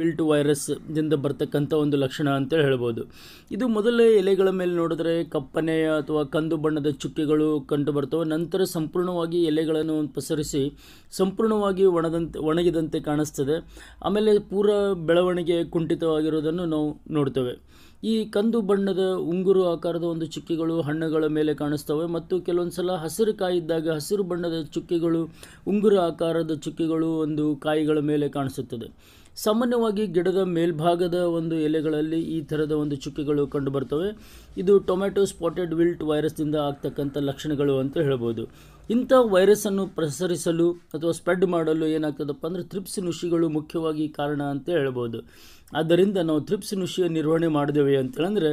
wilt ವೈರಸ್ದಿಂದ ಬರ್ತಕ್ಕಂಥ ಒಂದು ಲಕ್ಷಣ ಅಂತೇಳಿ ಹೇಳ್ಬೋದು ಇದು ಮೊದಲೇ ಎಲೆಗಳ ಮೇಲೆ ನೋಡಿದ್ರೆ ಕಪ್ಪನೆ ಅಥವಾ ಕಂದು ಬಣ್ಣದ ಚುಕ್ಕೆಗಳು ಕಂಡು ಬರ್ತವೆ ನಂತರ ಸಂಪೂರ್ಣವಾಗಿ ಎಲೆಗಳನ್ನು ಪಸರಿಸಿ ಸಂಪೂರ್ಣವಾಗಿ ಒಣದಂತೆ ಒಣಗಿದಂತೆ ಕಾಣಿಸ್ತದೆ ಆಮೇಲೆ ಪೂರ ಬೆಳವಣಿಗೆ ಕುಂಠಿತವಾಗಿರೋದನ್ನು ನಾವು ನೋಡ್ತೇವೆ ಈ ಕಂದು ಬಣ್ಣದ ಉಂಗುರು ಆಕಾರದ ಒಂದು ಚುಕ್ಕಿಗಳು ಹಣ್ಣುಗಳ ಮೇಲೆ ಕಾಣಿಸ್ತವೆ ಮತ್ತು ಕೆಲವೊಂದು ಸಲ ಹಸಿರು ಕಾಯಿದ್ದಾಗ ಹಸಿರು ಬಣ್ಣದ ಚುಕ್ಕಿಗಳು ಉಂಗುರು ಆಕಾರದ ಚುಕ್ಕಿಗಳು ಒಂದು ಕಾಯಿಗಳ ಮೇಲೆ ಕಾಣಿಸುತ್ತದೆ ಸಾಮಾನ್ಯವಾಗಿ ಗಿಡದ ಮೇಲ್ಭಾಗದ ಒಂದು ಎಲೆಗಳಲ್ಲಿ ಈ ಥರದ ಒಂದು ಚುಕ್ಕೆಗಳು ಕಂಡುಬರ್ತವೆ ಇದು ಟೊಮ್ಯಾಟೊ ಸ್ಪಾಟೆಡ್ ವಿಲ್ಟ್ ವೈರಸ್ನಿಂದ ಆಗ್ತಕ್ಕಂಥ ಲಕ್ಷಣಗಳು ಅಂತ ಹೇಳ್ಬೋದು ಇಂಥ ವೈರಸ್ಸನ್ನು ಪ್ರಸರಿಸಲು ಅಥವಾ ಸ್ಪ್ರೆಡ್ ಮಾಡಲು ಏನಾಗ್ತದಪ್ಪ ಅಂದರೆ ಥ್ರಿಪ್ಸ್ ನುಷಿಗಳು ಮುಖ್ಯವಾಗಿ ಕಾರಣ ಅಂತ ಹೇಳ್ಬೋದು ಆದ್ದರಿಂದ ನಾವು ಥ್ರಿಪ್ಸ್ ನುಷಿಯ ನಿರ್ವಹಣೆ ಮಾಡಿದೆವು ಅಂತೇಳಂದರೆ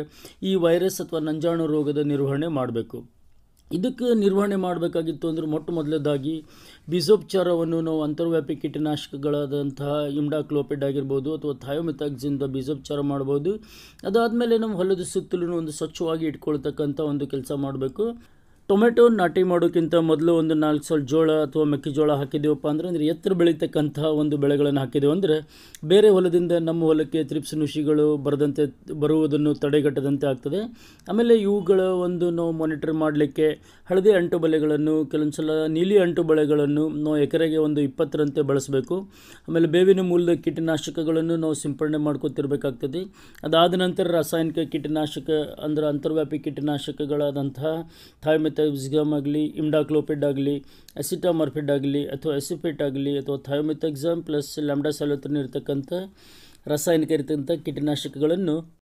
ಈ ವೈರಸ್ ಅಥವಾ ನಂಜಾಣು ರೋಗದ ನಿರ್ವಹಣೆ ಮಾಡಬೇಕು ಇದಕ್ಕೆ ನಿರ್ವಹಣೆ ಮಾಡಬೇಕಾಗಿತ್ತು ಅಂದರೆ ಮೊಟ್ಟ ಮೊದಲನೇದಾಗಿ ಬೀಜೋಪಚಾರವನ್ನು ನಾವು ಅಂತರ್ವ್ಯಾಪಿ ಕೀಟನಾಶಕಗಳಾದಂತಹ ಇಮ್ಡಾಕ್ಲೋಪಿಡ್ ಆಗಿರ್ಬೋದು ಅಥವಾ ಥಾಯೋಮೆಥಾಕ್ಸಿಂದ ಬೀಜೋಪಚಾರ ಮಾಡ್ಬೋದು ಅದಾದಮೇಲೆ ನಮ್ಮ ಹೊಲದ ಸುತ್ತಲೂ ಒಂದು ಸ್ವಚ್ಛವಾಗಿ ಇಟ್ಕೊಳ್ತಕ್ಕಂಥ ಒಂದು ಕೆಲಸ ಮಾಡಬೇಕು ಟೊಮೆಟೊ ನಾಟಿ ಮಾಡೋಕ್ಕಿಂತ ಮೊದಲು ಒಂದು ನಾಲ್ಕು ಸಲ ಜೋಳ ಅಥವಾ ಮೆಕ್ಕೆಜೋಳ ಹಾಕಿದ್ದೇವಪ್ಪ ಅಂದರೆ ಅಂದರೆ ಎತ್ತರ ಬೆಳೀತಕ್ಕಂಥ ಒಂದು ಬೆಳೆಗಳನ್ನು ಹಾಕಿದೆವು ಅಂದರೆ ಬೇರೆ ಹೊಲದಿಂದ ನಮ್ಮ ಹೊಲಕ್ಕೆ ತ್ರಿಪ್ಸ್ ನುಷಿಗಳು ಬರದಂತೆ ಬರುವುದನ್ನು ತಡೆಗಟ್ಟದಂತೆ ಆಗ್ತದೆ ಆಮೇಲೆ ಇವುಗಳ ಒಂದು ನಾವು ಮಾನಿಟರ್ ಮಾಡಲಿಕ್ಕೆ ಹಳದಿ ಅಂಟು ಬಲೆಗಳನ್ನು ಕೆಲವೊಂದು ಸಲ ನೀಲಿ ಅಂಟು ಬಳೆಗಳನ್ನು ನಾವು ಎಕರೆಗೆ ಒಂದು ಇಪ್ಪತ್ತರಂತೆ ಬಳಸಬೇಕು ಆಮೇಲೆ ಬೇವಿನ ಮೂಲದ ಕೀಟನಾಶಕಗಳನ್ನು ನಾವು ಸಿಂಪಡಣೆ ಮಾಡ್ಕೊತಿರ್ಬೇಕಾಗ್ತದೆ ಅದಾದ ನಂತರ ರಾಸಾಯನಿಕ ಕೀಟನಾಶಕ ಅಂದರೆ ಅಂತರ್ವ್ಯಾಪಿ ಕೀಟನಾಶಕಗಳಾದಂತಹ ಥಾಯ್ಮೆತ್ ಮೆಥಾಕ್ಸಿಗಮ್ ಆಗಲಿ ಇಮ್ಡಾಕ್ಲೋಪಿಡ್ ಆಗಲಿ ಅಸಿಟಾಮರ್ಫಿಡ್ ಆಗಲಿ ಅಥವಾ ಎಸಿಪೇಟ್ ಆಗಲಿ ಅಥವಾ ಥಯೋಮೆಥಾಕ್ಸಮ್ ಪ್ಲಸ್ ಲ್ಯಾಂಬ್ಡಾ ಸಲೋತ್ರನ್ ಇರತಕ್ಕಂಥ ರಾಸಾಯನಿಕ ಇರತಕ್ಕಂಥ ಕೀಟನಾಶಕಗಳನ್ನು